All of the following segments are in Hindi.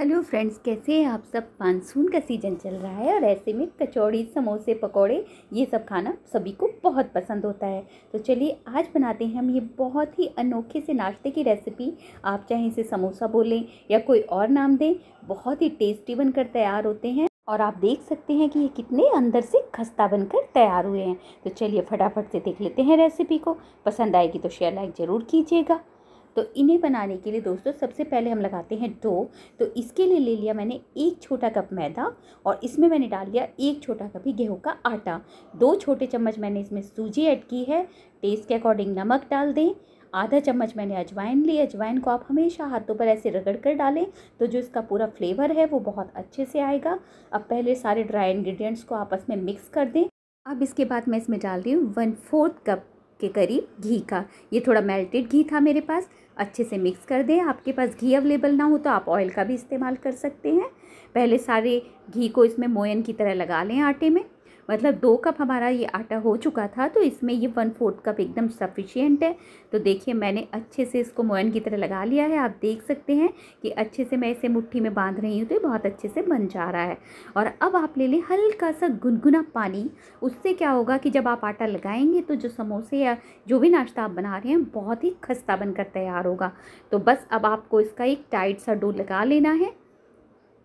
हेलो फ्रेंड्स कैसे हैं आप सब मानसून का सीज़न चल रहा है और ऐसे में कचौड़ी समोसे पकोड़े ये सब खाना सभी को बहुत पसंद होता है तो चलिए आज बनाते हैं हम ये बहुत ही अनोखे से नाश्ते की रेसिपी आप चाहे इसे समोसा बोलें या कोई और नाम दें बहुत ही टेस्टी बनकर तैयार होते हैं और आप देख सकते हैं कि ये कितने अंदर से खस्ता बनकर तैयार हुए हैं तो चलिए फटाफट से देख लेते हैं रेसिपी को पसंद आएगी तो शेयर लाइक ज़रूर कीजिएगा तो इन्हें बनाने के लिए दोस्तों सबसे पहले हम लगाते हैं डो तो इसके लिए ले लिया मैंने एक छोटा कप मैदा और इसमें मैंने डाल दिया एक छोटा कप ही गेहूँ का आटा दो छोटे चम्मच मैंने इसमें सूजी ऐड की है टेस्ट के अकॉर्डिंग नमक डाल दें आधा चम्मच मैंने अजवाइन ली अजवाइन को आप हमेशा हाथों पर ऐसे रगड़ कर डालें तो जो इसका पूरा फ्लेवर है वो बहुत अच्छे से आएगा अब पहले सारे ड्राई इन्ग्रीडियंट्स को आपस में मिक्स कर दें अब इसके बाद मैं इसमें डाल रही हूँ वन फोर्थ कप के करीब घी का ये थोड़ा मेल्टेड घी था मेरे पास अच्छे से मिक्स कर दें आपके पास घी अवेलेबल ना हो तो आप ऑयल का भी इस्तेमाल कर सकते हैं पहले सारे घी को इसमें मोयन की तरह लगा लें आटे में मतलब दो कप हमारा ये आटा हो चुका था तो इसमें ये वन फोर्थ कप एकदम सफिशियंट है तो देखिए मैंने अच्छे से इसको मोयन की तरह लगा लिया है आप देख सकते हैं कि अच्छे से मैं इसे मुट्ठी में बांध रही हूँ तो ये बहुत अच्छे से बन जा रहा है और अब आप ले लें हल्का सा गुनगुना पानी उससे क्या होगा कि जब आप आटा लगाएंगे तो जो समोसे या जो भी नाश्ता आप बना रहे हैं बहुत ही खस्ता बनकर तैयार होगा तो बस अब आपको इसका एक टाइट सा डो लगा लेना है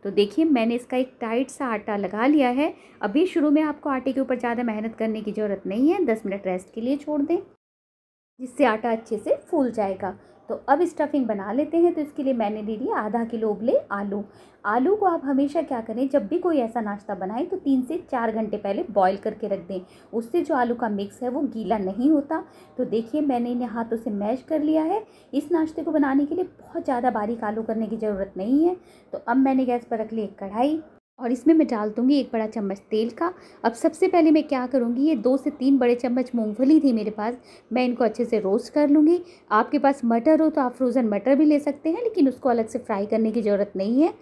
तो देखिए मैंने इसका एक टाइट सा आटा लगा लिया है अभी शुरू में आपको आटे के ऊपर ज़्यादा मेहनत करने की ज़रूरत नहीं है दस मिनट रेस्ट के लिए छोड़ दें जिससे आटा अच्छे से फूल जाएगा तो अब स्टफिंग बना लेते हैं तो इसके लिए मैंने ले लिया आधा किलो उबले आलू आलू को आप हमेशा क्या करें जब भी कोई ऐसा नाश्ता बनाएं तो तीन से चार घंटे पहले बॉईल करके रख दें उससे जो आलू का मिक्स है वो गीला नहीं होता तो देखिए मैंने इन्हें हाथों से मैश कर लिया है इस नाश्ते को बनाने के लिए बहुत ज़्यादा बारीक आलू करने की ज़रूरत नहीं है तो अब मैंने गैस पर रख ली एक कढ़ाई और इसमें मैं डाल दूँगी एक बड़ा चम्मच तेल का अब सबसे पहले मैं क्या करूँगी ये दो से तीन बड़े चम्मच मूंगफली थी मेरे पास मैं इनको अच्छे से रोस्ट कर लूँगी आपके पास मटर हो तो आप फ्रोज़न मटर भी ले सकते हैं लेकिन उसको अलग से फ्राई करने की ज़रूरत नहीं है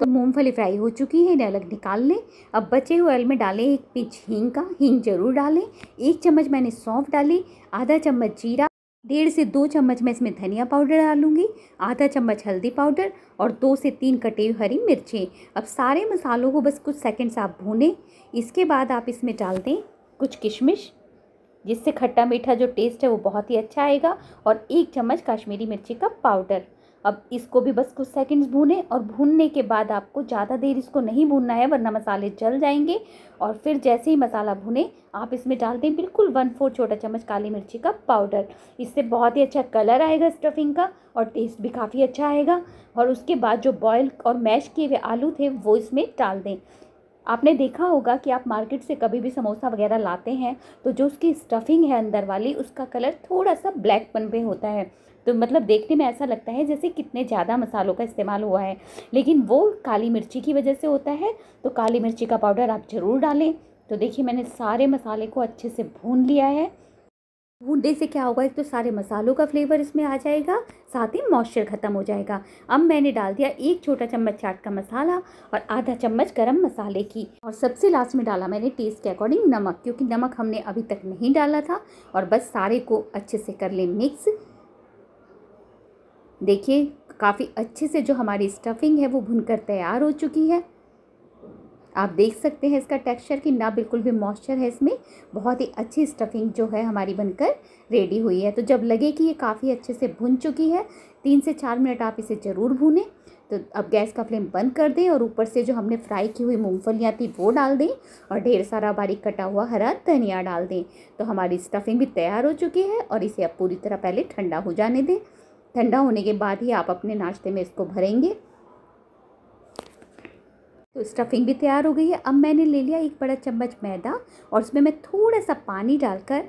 तो मूंगफली फ्राई हो चुकी है इन्हें अलग निकाल लें अब बचे हुए ऑयल में डालें एक पिंच हींग का हींग ज़रूर डालें एक चम्मच मैंने सौंफ डाली आधा चम्मच जीरा डेढ़ से दो चम्मच मैं इसमें धनिया पाउडर डालूंगी आधा चम्मच हल्दी पाउडर और दो से तीन कटे हुई हरी मिर्चें अब सारे मसालों को बस कुछ सेकंड्स आप भूनें इसके बाद आप इसमें डाल दें कुछ किशमिश जिससे खट्टा मीठा जो टेस्ट है वो बहुत ही अच्छा आएगा और एक चम्मच कश्मीरी मिर्ची का पाउडर अब इसको भी बस कुछ सेकंड्स भूनें और भूनने के बाद आपको ज़्यादा देर इसको नहीं भूनना है वरना मसाले जल जाएंगे और फिर जैसे ही मसाला भुने आप इसमें डाल दें बिल्कुल वन फोर छोटा चम्मच काली मिर्ची का पाउडर इससे बहुत ही अच्छा कलर आएगा स्टफिंग का और टेस्ट भी काफ़ी अच्छा आएगा और उसके बाद जो बॉयल और मैश किए हुए आलू थे वो इसमें डाल दें आपने देखा होगा कि आप मार्केट से कभी भी समोसा वगैरह लाते हैं तो जो उसकी स्टफिंग है अंदर वाली उसका कलर थोड़ा सा ब्लैक पन पे होता है तो मतलब देखने में ऐसा लगता है जैसे कितने ज़्यादा मसालों का इस्तेमाल हुआ है लेकिन वो काली मिर्ची की वजह से होता है तो काली मिर्ची का पाउडर आप ज़रूर डालें तो देखिए मैंने सारे मसाले को अच्छे से भून लिया है भूनने से क्या होगा एक तो सारे मसालों का फ्लेवर इसमें आ जाएगा साथ ही मॉइस्चर ख़त्म हो जाएगा अब मैंने डाल दिया एक छोटा चम्मच चाट का मसाला और आधा चम्मच गरम मसाले की और सबसे लास्ट में डाला मैंने टेस्ट के अकॉर्डिंग नमक क्योंकि नमक हमने अभी तक नहीं डाला था और बस सारे को अच्छे से कर लें मिक्स देखिए काफ़ी अच्छे से जो हमारी स्टफिंग है वो भुनकर तैयार हो चुकी है आप देख सकते हैं इसका टेक्सचर कि ना बिल्कुल भी मॉइस्चर है इसमें बहुत ही अच्छी स्टफिंग जो है हमारी बनकर रेडी हुई है तो जब लगे कि ये काफ़ी अच्छे से भुन चुकी है तीन से चार मिनट आप इसे ज़रूर भूनें तो अब गैस का फ्लेम बंद कर दें और ऊपर से जो हमने फ्राई की हुई मूँगफलियाँ थी वो डाल दें और ढेर सारा बारीक कटा हुआ हरा धनिया डाल दें तो हमारी स्टफिंग भी तैयार हो चुकी है और इसे अब पूरी तरह पहले ठंडा हो जाने दें ठंडा होने के बाद ही आप अपने नाश्ते में इसको भरेंगे तो स्टफिंग भी तैयार हो गई है अब मैंने ले लिया एक बड़ा चम्मच मैदा और उसमें मैं थोड़ा सा पानी डालकर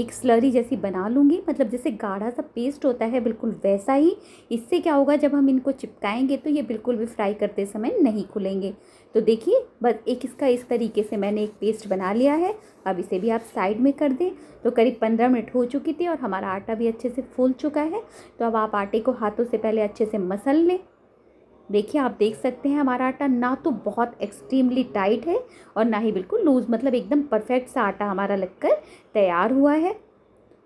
एक स्लरी जैसी बना लूँगी मतलब जैसे गाढ़ा सा पेस्ट होता है बिल्कुल वैसा ही इससे क्या होगा जब हम इनको चिपकाएंगे तो ये बिल्कुल भी फ्राई करते समय नहीं खुलेंगे तो देखिए बस एक इसका इस तरीके से मैंने एक पेस्ट बना लिया है अब इसे भी आप साइड में कर दें तो करीब पंद्रह मिनट हो चुकी थी और हमारा आटा भी अच्छे से फूल चुका है तो अब आप आटे को हाथों से पहले अच्छे से मसल लें देखिए आप देख सकते हैं हमारा आटा ना तो बहुत एक्सट्रीमली टाइट है और ना ही बिल्कुल लूज़ मतलब एकदम परफेक्ट सा आटा हमारा लगकर तैयार हुआ है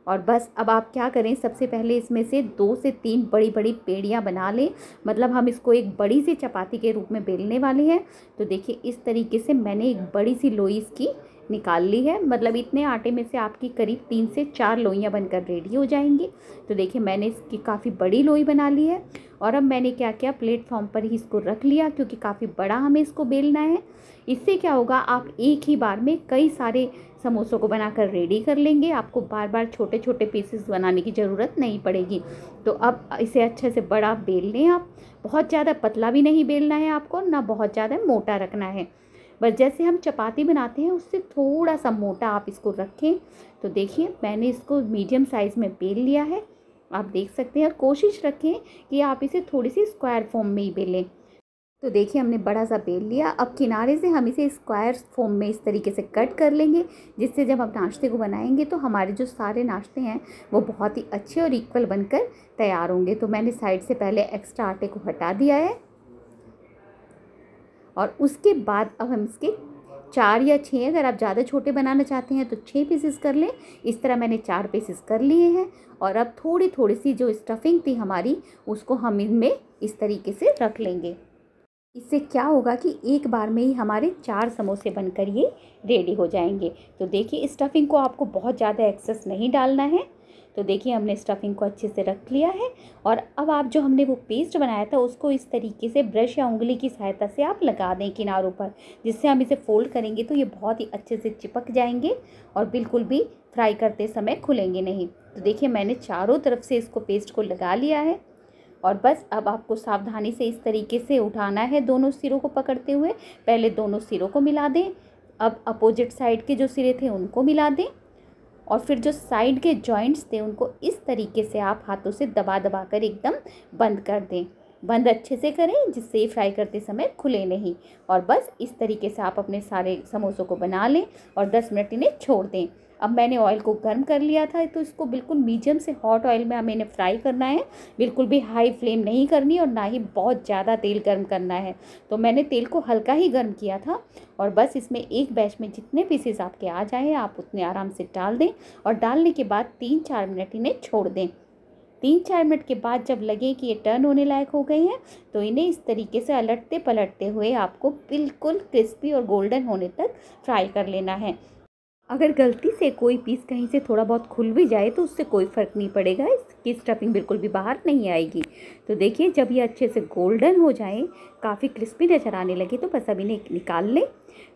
और बस अब आप क्या करें सबसे पहले इसमें से दो से तीन बड़ी बड़ी पेड़ियाँ बना लें मतलब हम इसको एक बड़ी सी चपाती के रूप में बेलने वाले हैं तो देखिए इस तरीके से मैंने एक बड़ी सी लोई इसकी निकाल ली है मतलब इतने आटे में से आपकी करीब तीन से चार लोइयाँ बनकर रेडी हो जाएंगी तो देखिए मैंने इसकी काफ़ी बड़ी लोई बना ली है और अब मैंने क्या किया प्लेटफॉर्म पर ही इसको रख लिया क्योंकि काफ़ी बड़ा हमें इसको बेलना है इससे क्या होगा आप एक ही बार में कई सारे समोसों को बनाकर रेडी कर लेंगे आपको बार बार छोटे छोटे पीसेस बनाने की ज़रूरत नहीं पड़ेगी तो अब इसे अच्छे से बड़ा बेल लें आप बहुत ज़्यादा पतला भी नहीं बेलना है आपको ना बहुत ज़्यादा मोटा रखना है बस जैसे हम चपाती बनाते हैं उससे थोड़ा सा मोटा आप इसको रखें तो देखिए मैंने इसको मीडियम साइज़ में बेल लिया है आप देख सकते हैं और कोशिश रखें कि आप इसे थोड़ी सी स्क्वायर फॉर्म में ही बेलें तो देखिए हमने बड़ा सा बेल लिया अब किनारे से हम इसे स्क्वायर फॉर्म में इस तरीके से कट कर लेंगे जिससे जब हम नाश्ते को बनाएंगे तो हमारे जो सारे नाश्ते हैं वो बहुत ही अच्छे और इक्वल बनकर तैयार होंगे तो मैंने साइड से पहले एक्स्ट्रा आटे को हटा दिया है और उसके बाद अब हम इसके चार या छः अगर आप ज़्यादा छोटे बनाना चाहते हैं तो छः पीसेस कर लें इस तरह मैंने चार पीसेस कर लिए हैं और अब थोड़ी थोड़ी सी जो स्टफिंग थी हमारी उसको हम इनमें इस तरीके से रख लेंगे इससे क्या होगा कि एक बार में ही हमारे चार समोसे बनकर ये रेडी हो जाएंगे तो देखिए स्टफिंग को आपको बहुत ज़्यादा एक्सेस नहीं डालना है तो देखिए हमने स्टफिंग को अच्छे से रख लिया है और अब आप जो हमने वो पेस्ट बनाया था उसको इस तरीके से ब्रश या उंगली की सहायता से आप लगा दें किनारों पर जिससे हम इसे फोल्ड करेंगे तो ये बहुत ही अच्छे से चिपक जाएंगे और बिल्कुल भी फ्राई करते समय खुलेंगे नहीं तो देखिए मैंने चारों तरफ से इसको पेस्ट को लगा लिया है और बस अब आपको सावधानी से इस तरीके से उठाना है दोनों सिरों को पकड़ते हुए पहले दोनों सिरों को मिला दें अब अपोजिट साइड के जो सिरे थे उनको मिला दें और फिर जो साइड के जॉइंट्स थे उनको इस तरीके से आप हाथों से दबा दबा कर एकदम बंद कर दें बंद अच्छे से करें जिससे फ्राई करते समय खुले नहीं और बस इस तरीके से आप अपने सारे समोसों को बना लें और 10 मिनट इन्हें छोड़ दें अब मैंने ऑयल को गर्म कर लिया था तो इसको बिल्कुल मीडियम से हॉट ऑयल में हमें इन्हें फ्राई करना है बिल्कुल भी हाई फ्लेम नहीं करनी और ना ही बहुत ज़्यादा तेल गर्म करना है तो मैंने तेल को हल्का ही गर्म किया था और बस इसमें एक बैच में जितने पीसेस आपके आ जाए आप उतने आराम से डाल दें और डालने के बाद तीन चार मिनट इन्हें छोड़ दें तीन चार मिनट के बाद जब लगे कि ये टर्न होने लायक हो गए हैं तो इन्हें इस तरीके से अलटते पलटते हुए आपको बिल्कुल क्रिस्पी और गोल्डन होने तक फ्राई कर लेना है अगर गलती से कोई पीस कहीं से थोड़ा बहुत खुल भी जाए तो उससे कोई फ़र्क नहीं पड़ेगा इसकी स्टफिंग बिल्कुल भी बाहर नहीं आएगी तो देखिए जब ये अच्छे से गोल्डन हो जाए काफ़ी क्रिस्पी नज़र आने लगे तो बस अब इन्हें निकाल लें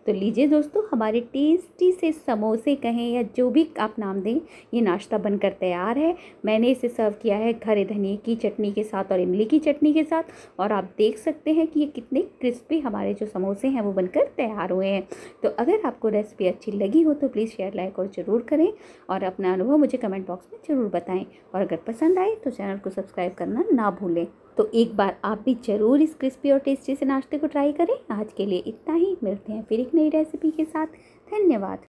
तो लीजिए दोस्तों हमारे टेस्टी से समोसे कहें या जो भी आप नाम दें ये नाश्ता बनकर तैयार है मैंने इसे सर्व किया है खरे धनिए की चटनी के साथ और इमली की चटनी के साथ और आप देख सकते हैं कि ये कितने क्रिस्पी हमारे जो समोसे हैं वो बनकर तैयार हुए हैं तो अगर आपको रेसिपी अच्छी लगी हो तो प्लीज़ शेयर लाइक और ज़रूर करें और अपना अनुभव मुझे कमेंट बॉक्स में ज़रूर बताएँ और अगर पसंद आए तो चैनल को सब्सक्राइब करना ना भूलें तो एक बार आप भी ज़रूर इस क्रिस्पी और टेस्टी से नाश्ते को ट्राई करें आज के लिए इतना ही मिलते हैं फिर एक नई रेसिपी के साथ धन्यवाद